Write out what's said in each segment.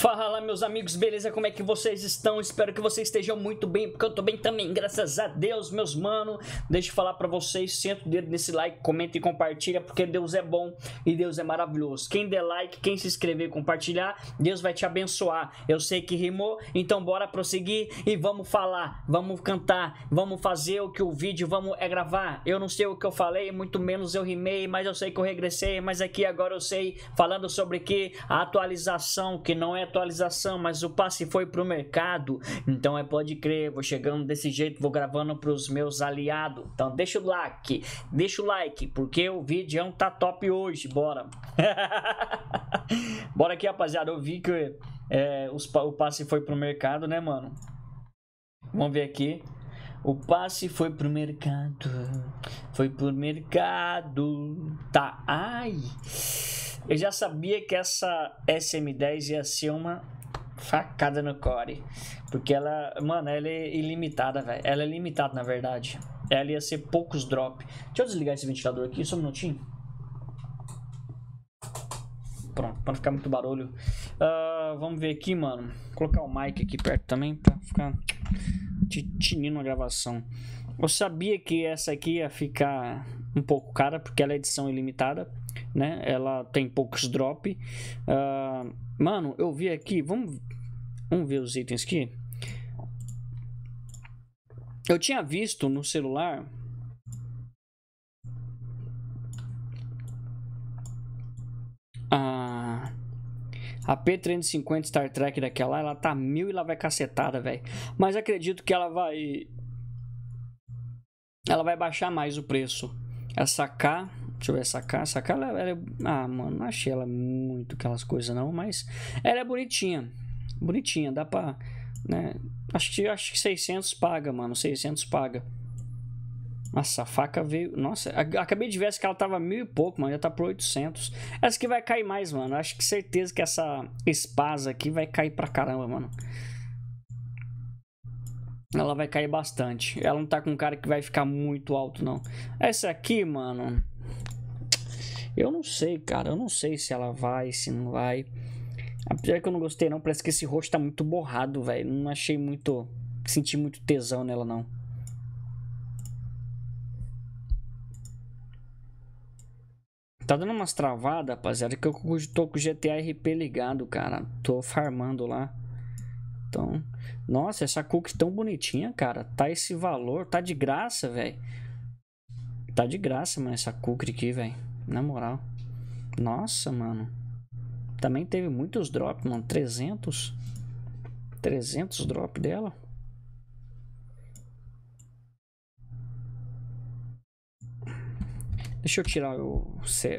Fala meus amigos, beleza? Como é que vocês estão? Espero que vocês estejam muito bem, porque eu tô bem também, graças a Deus, meus mano. Deixa eu falar pra vocês, senta o dedo nesse like, comenta e compartilha, porque Deus é bom e Deus é maravilhoso. Quem der like, quem se inscrever e compartilhar, Deus vai te abençoar. Eu sei que rimou, então bora prosseguir e vamos falar, vamos cantar, vamos fazer o que o vídeo, vamos é gravar. Eu não sei o que eu falei, muito menos eu rimei, mas eu sei que eu regressei, mas aqui agora eu sei, falando sobre que a atualização, que não é atualização, mas o passe foi pro mercado. Então é pode crer, vou chegando desse jeito, vou gravando pros meus aliados. Então deixa o like, deixa o like, porque o vídeo tá top hoje, bora. bora aqui, rapaziada, eu vi que é, os, o passe foi pro mercado, né, mano? Vamos ver aqui. O passe foi pro mercado. Foi pro mercado. Tá. Ai. Eu já sabia que essa SM10 ia ser uma facada no core. Porque ela, mano, ela é ilimitada, velho. Ela é limitada, na verdade. Ela ia ser poucos drop. Deixa eu desligar esse ventilador aqui, só um minutinho. Pronto, pra não ficar muito barulho. Uh, vamos ver aqui, mano. Vou colocar o mic aqui perto também pra ficar tinindo a gravação. Eu sabia que essa aqui ia ficar um pouco cara, porque ela é edição ilimitada né? Ela tem poucos drop. Uh, mano, eu vi aqui, vamos, vamos ver os itens aqui. Eu tinha visto no celular ah, a, a P350 Star Trek daquela, ela tá mil e lá vai cacetada, velho. Mas acredito que ela vai ela vai baixar mais o preço. Essa K Deixa eu ver essa cara. Essa cara, ela, ela, é, ah, mano, não achei ela muito aquelas coisas não, mas ela é bonitinha. Bonitinha, dá pra, né? Acho que, acho que 600 paga, mano, 600 paga. Nossa, a faca veio... Nossa, acabei de ver essa que ela tava mil e pouco, mano, já tá por 800. Essa que vai cair mais, mano. Acho que certeza que essa espasa aqui vai cair pra caramba, mano ela vai cair bastante. Ela não tá com cara que vai ficar muito alto, não. Essa aqui, mano, eu não sei, cara. Eu não sei se ela vai, se não vai. Apesar que eu não gostei, não. Parece que esse rosto tá muito borrado, velho. Não achei muito. Senti muito tesão nela, não. Tá dando umas travadas, rapaziada, que eu tô com o GTA RP ligado, cara. Tô farmando lá. Então, nossa, essa cookie tão bonitinha, cara. Tá esse valor, tá de graça, velho. Tá de graça, mano, essa cookie aqui, velho na moral. Nossa, mano. Também teve muitos drops, mano. 300. 300 drop dela. Deixa eu tirar o...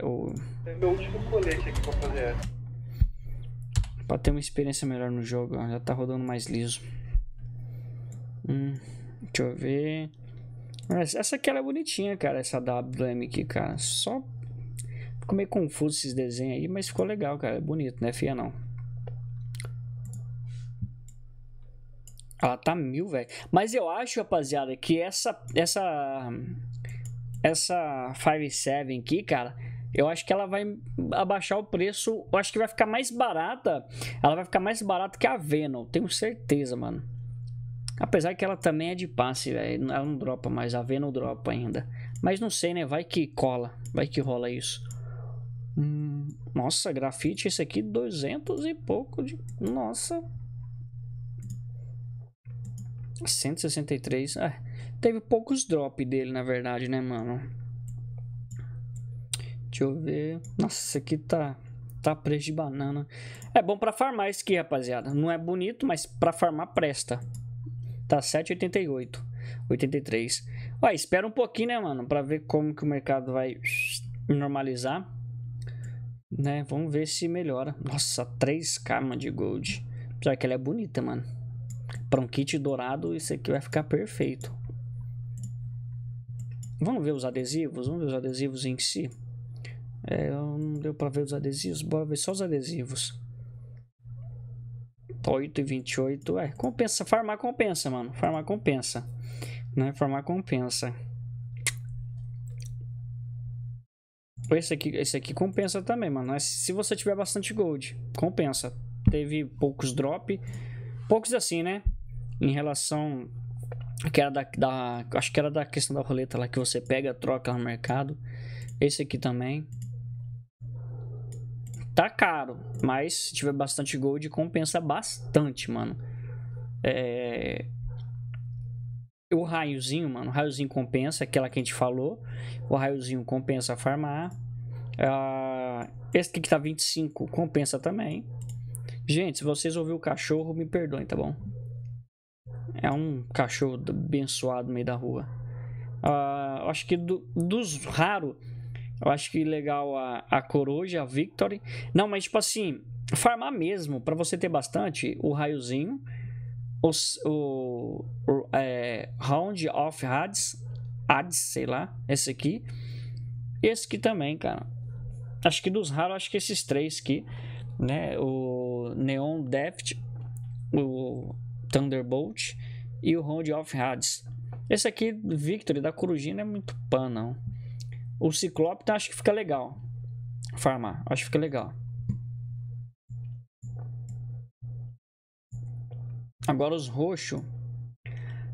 o... É meu último colete aqui pra fazer essa. Pra ter uma experiência melhor no jogo, ó. Já tá rodando mais liso. Hum, deixa eu ver... Essa aqui ela é bonitinha, cara. Essa WM aqui, cara. Só Ficou meio confuso esses desenhos aí, mas ficou legal, cara. É bonito, né? Fia não. Ela tá mil, velho. Mas eu acho, rapaziada, que essa. Essa. Essa 57 aqui, cara. Eu acho que ela vai abaixar o preço. Eu acho que vai ficar mais barata. Ela vai ficar mais barata que a Venom. Tenho certeza, mano. Apesar que ela também é de passe, velho. Ela não dropa mais. A Venom dropa ainda. Mas não sei, né? Vai que cola. Vai que rola isso nossa, grafite, esse aqui, 200 e pouco de... Nossa. 163. Ah, é. teve poucos drop dele, na verdade, né, mano? Deixa eu ver. Nossa, esse aqui tá... Tá preço de banana. É bom pra farmar esse aqui, rapaziada. Não é bonito, mas pra farmar presta. Tá 7,88. 83. Ué, espera um pouquinho, né, mano? Pra ver como que o mercado vai normalizar né? Vamos ver se melhora. Nossa, 3k, mano, de gold. Apesar que ela é bonita, mano. para um kit dourado, isso aqui vai ficar perfeito. Vamos ver os adesivos? Vamos ver os adesivos em si. É, não deu para ver os adesivos. Bora ver só os adesivos. Tá 8 e 28. É, compensa. Farmar compensa, mano. Farmar compensa. Né? Farmar compensa. Esse aqui, esse aqui compensa também, mano. Se você tiver bastante gold, compensa. Teve poucos drop. Poucos assim, né? Em relação. Que era da, da. Acho que era da questão da roleta lá que você pega, troca no mercado. Esse aqui também. Tá caro, mas se tiver bastante gold, compensa bastante, mano. É o raiozinho, mano, o raiozinho compensa, aquela que a gente falou. O raiozinho compensa farmar. Ah, esse aqui que tá 25 compensa também. Gente, se vocês ouviram o cachorro, me perdoem, tá bom? É um cachorro abençoado no meio da rua. Ah, acho que do, dos raros, eu acho que legal a, a Coruja, a Victory. Não, mas tipo assim, farmar mesmo, para você ter bastante, o raiozinho os, o, o é, Round of Hades, Hades, sei lá, esse aqui. Esse aqui também, cara. Acho que dos raros, acho que esses três aqui, né? O Neon Deft, o Thunderbolt e o Round of Hades. Esse aqui, Victory, da Corujinha, não é muito pan, não. O Ciclope, tá, acho que fica legal. Farmar, acho que fica legal. Agora os roxos.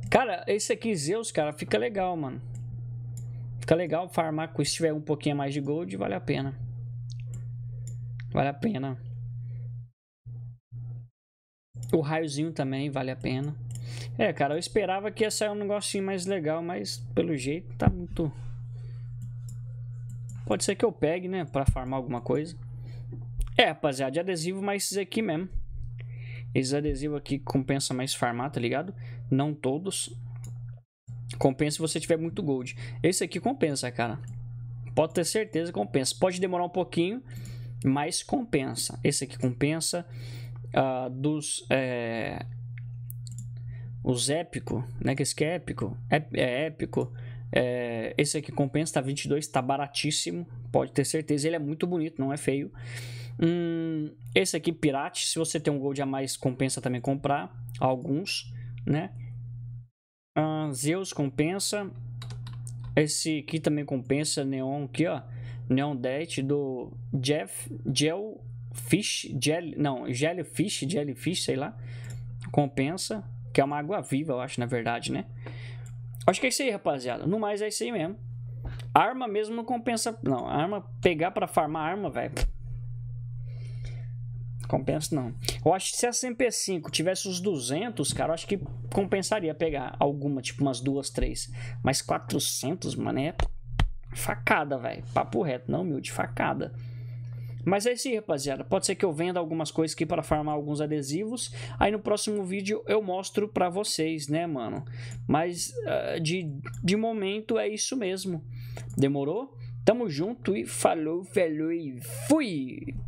Cara, esse aqui, Zeus, cara, fica legal, mano. Fica legal farmar com isso. Se tiver um pouquinho mais de gold, vale a pena. Vale a pena. O raiozinho também vale a pena. É, cara, eu esperava que ia sair um negocinho mais legal, mas pelo jeito tá muito... Pode ser que eu pegue, né, pra farmar alguma coisa. É, rapaziada, de adesivo, mas esses aqui mesmo. Esse adesivo aqui compensa mais farmar, tá ligado? Não todos. Compensa se você tiver muito gold. Esse aqui compensa, cara. Pode ter certeza que compensa. Pode demorar um pouquinho, mas compensa. Esse aqui compensa. Uh, dos... É... Os épico, né? Que esse aqui é épico. É, é épico. É, esse aqui compensa, tá 22, tá baratíssimo. Pode ter certeza. Ele é muito bonito, não é feio. Hum, esse aqui, Pirate, se você tem um gold a mais, compensa também comprar alguns, né? Ah, Zeus compensa. Esse aqui também compensa, Neon aqui, ó. Neon Death do Jeff gel fish Gel, não, Jellyfish, Jellyfish, sei lá. Compensa, que é uma água viva, eu acho, na verdade, né? Acho que é isso aí, rapaziada. No mais é isso aí mesmo. Arma mesmo não compensa, não. Arma pegar para farmar arma, velho. Compensa não. Eu acho que se a MP5 tivesse os 200, cara, eu acho que compensaria pegar alguma, tipo umas duas, três. Mas 400, mano, é facada, velho. Papo reto, não humilde, facada. Mas é isso aí, rapaziada. Pode ser que eu venda algumas coisas aqui para farmar alguns adesivos. Aí no próximo vídeo eu mostro para vocês, né, mano? Mas uh, de, de momento é isso mesmo. Demorou? Tamo junto e falou, velho, e fui!